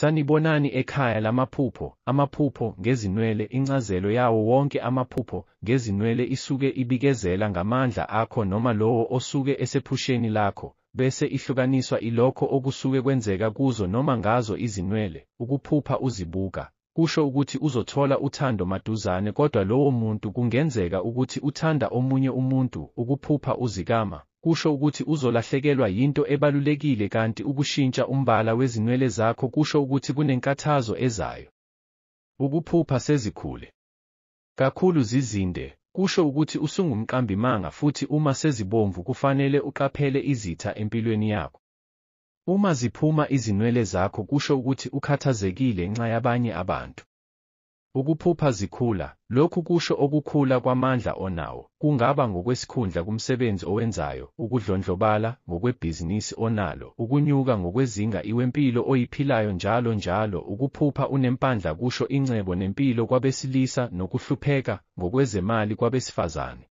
Sanibonani ekhaya lamaphupho, amaphupho ngezinwele incazelo yawo wonke amaphupho ngezinwele isuke ibikezela ngamandla akho noma lowo osuke esephusheni lakho, bese ihlukaniswa ilokho okusuke kwenzeka kuzo noma ngazo izinwele, ukuphupha uzibuka, kusho ukuthi uzothola uthando maduzane kodwa lowo muntu kungenzeka ukuthi uthanda omunye umuntu ukuphupha uzikama, kusho ukuthi uzolahlekelwa yinto ebalulekile kanti ukushintsha umbala wezinwele zakho kusho ukuthi kunenkathazo ezayo. Ukuphupha sezikhule. Kakhulu zizinde, kusho ukuthi usungumqambimanga futhi uma sezibomvu kufanele uqaphele izitha empilweni yakho. Uma ziphuma izinwele zakho kusho ukuthi ukhathazekile nxa yabanye abantu. Ukuphupha zikhula, lokhu kusho okukhula kwamandla onawo, kungaba ngokwesikhundla kumsebenzi owenzayo, ukudlondlobala, ngokwebhizinisi onalo, ukunyuka ngokwezinga iwempilo oyiphilayo njalo njalo ukuphupha unempandla kusho ingcebo nempilo kwabesilisa nokuhlupheka ngokwezemali kwabesifazane.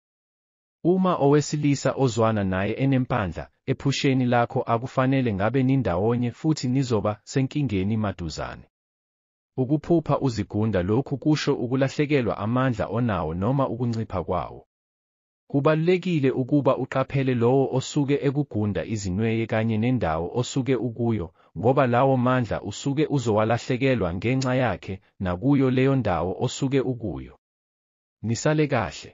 Uma owesilisa ozwana naye enempandla, ephusheni lakho akufanele ngabe nindawonye futhi nizoba senkingeni maduzane. Ukuphupha uzigunda lokhu kusho ukulahlekelwa amandla onawo noma ukuncipha kwawo. Kubalulekile ukuba uqaphele lowo osuke ekugunda izinweye kanye nendawo osuke ukuyo, ngoba lawo mandla usuke uzowalahlekelwa ngenxa yakhe nakuyo leyo ndawo osuke ukuyo. Nisale kahle.